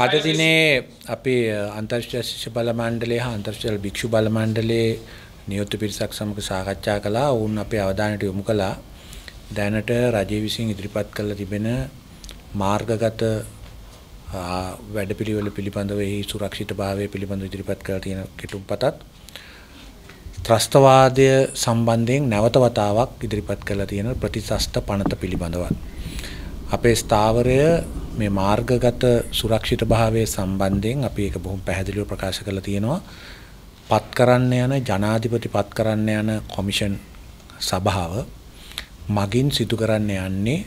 අට දිනේ අපි අන්තර්ශ්‍ය ශිෂ්‍ය බල මණ්ඩලය හා අන්තර්ශ්‍යල් භික්ෂු බල මණ්ඩලයේ නියුත් පිරිසක් සමග සාකච්ඡා කළා. ඔවුන් අපේ අවධානයට යොමු කළා. දැනට රජය විසින් ඉදිරිපත් කළ තිබෙන මාර්ගගත වැඩපිළිවෙල පිළිබඳව එහි සුරක්ෂිතභාවය පිළිබඳව ඉදිරිපත් කළ තියෙන කෙටුම්පතත් ත්‍රස්තවාදය සම්බන්ධයෙන් නැවත වතාවක් ඉදිරිපත් කළ තියෙන ප්‍රතිසස්ත පනත පිළිබඳවත්. අපේ ස්ථාවරය මේ මාර්ගගත සුරක්ෂිත භාවය සම්බන්ධයෙන් අපි ඒක බොහොම පැහැදිලිව ප්‍රකාශ කරලා තියෙනවා. පත් කරන්න යන ජනාධිපති පත් කරන්න යන කොමිෂන් සභාව මගින් සිදු කරන්න යන්නේ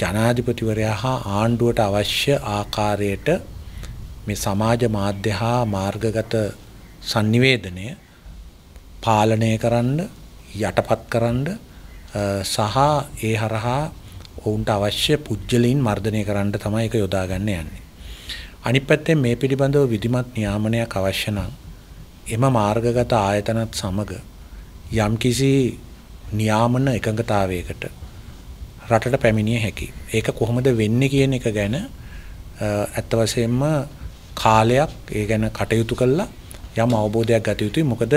ජනාධිපතිවරයා හා ආණ්ඩුවට අවශ්‍ය ආකාරයට මේ සමාජ මාධ්‍ය හා මාර්ගගත sannivedanaya පාලනය කරන්න යටපත් කරන්න සහ ඒ හරහා ඔවුන්ට අවශ්‍ය පුජ්‍යලීන් මර්ධනය කරන්න තමයි ඒක යොදාගන්න යන්නේ. අනිත් පැත්තෙන් මේ පිළිබඳව විධිමත් නියාමනයක් අවශ්‍ය නම් එම මාර්ගගත ආයතනත් සමග යම්කිසි නියාමන එකඟතාවයකට රටට පැමිණිය හැකි. ඒක කොහොමද වෙන්නේ කියන එක ගැන ඇත්ත වශයෙන්ම කාලයක් ඒ ගැන කටයුතු කළා යම් අවබෝධයක් ගත යුතුයි. මොකද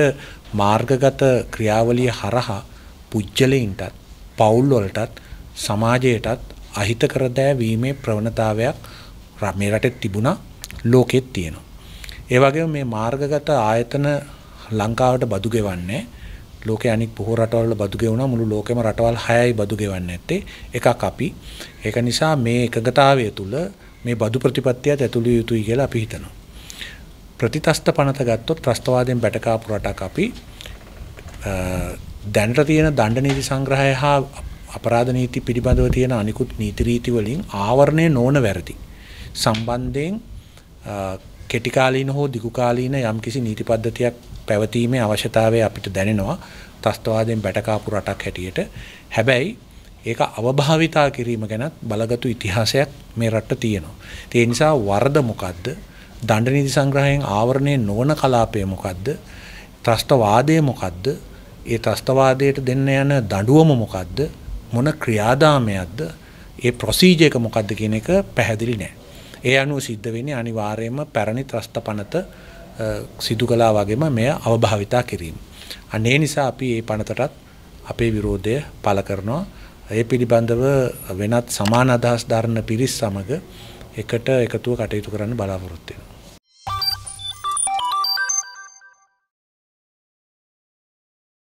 මාර්ගගත ක්‍රියාවලිය හරහා පුජ්‍යලයින්ටත් පවුල් වලටත් සමාජයටත් අහිතකර දෑ වීමේ ප්‍රවණතාවයක් මේ රටේ තිබුණා ලෝකෙත් තියෙනවා. ඒ වගේම මේ මාර්ගගත ආයතන ලංකාවට බදු ගෙවන්නේ ලෝකේ අනිත් බොහෝ රටවල් බදු ගෙවුණා මුළු ලෝකෙම රටවල් 6යි බදු ගෙවන්නේ නැත්තේ එකක් අපි. ඒක නිසා මේ එකගතාවය තුළ මේ බදු ප්‍රතිපත්තියත් ඇතුළු යුතුයි කියලා අපි හිතනවා. ප්‍රතිතස්ත පනත ගත්තොත් ත්‍රස්තවාදයෙන් බැටකාපු රටක් අපි දැනට තියෙන දණ්ඩ නීති සංග්‍රහය හා අපරාධ නීති පිළිබඳව තියෙන අනිකුත් නීති රීති වලින් ආවරණය නොවන වැරදි සම්බන්ධයෙන් කෙටි කාලීන හෝ දිගු කාලීන යම්කිසි නීති පද්ධතියක් පැවතීමේ අවශ්‍යතාවය අපිට දැනෙනවා ත්‍රස්තවාදයෙන් බැටකාපු රටක් හැටියට හැබැයි ඒක අවභාවිතා කිරීම ගැනත් බලගතු ඉතිහාසයක් මේ රටට තියෙනවා. ඒ නිසා වරද මොකද්ද? දඬ නීති සංග්‍රහයෙන් ආවරණය නොවන කලාපය මොකද්ද? ත්‍රස්තවාදය මොකද්ද? ඒ ත්‍රස්තවාදයට දෙන්න යන දඬුවම මොකද්ද? මොන ක්‍රියාදාමයක්ද ඒ ප්‍රොසීජ එක මොකක්ද කියන එක පැහැදිලි නෑ. ඒ අනුව සිද්ධ වෙන්නේ අනිවාර්යයෙන්ම පැරණි ත්‍රස්ත පනත සිදු කලා වගේම මෙය අවභාවිතා කිරීම. අනේ නිසා අපි ඒ පනතටත් අපේ විරෝධය පළ කරනවා. ඒ පිළිබඳව වෙනත් සමාන අදහස් ධර්ණ පිරිස් සමග එකට එකතුව කටයුතු කරන්න බලාපොරොත්තු වෙනවා.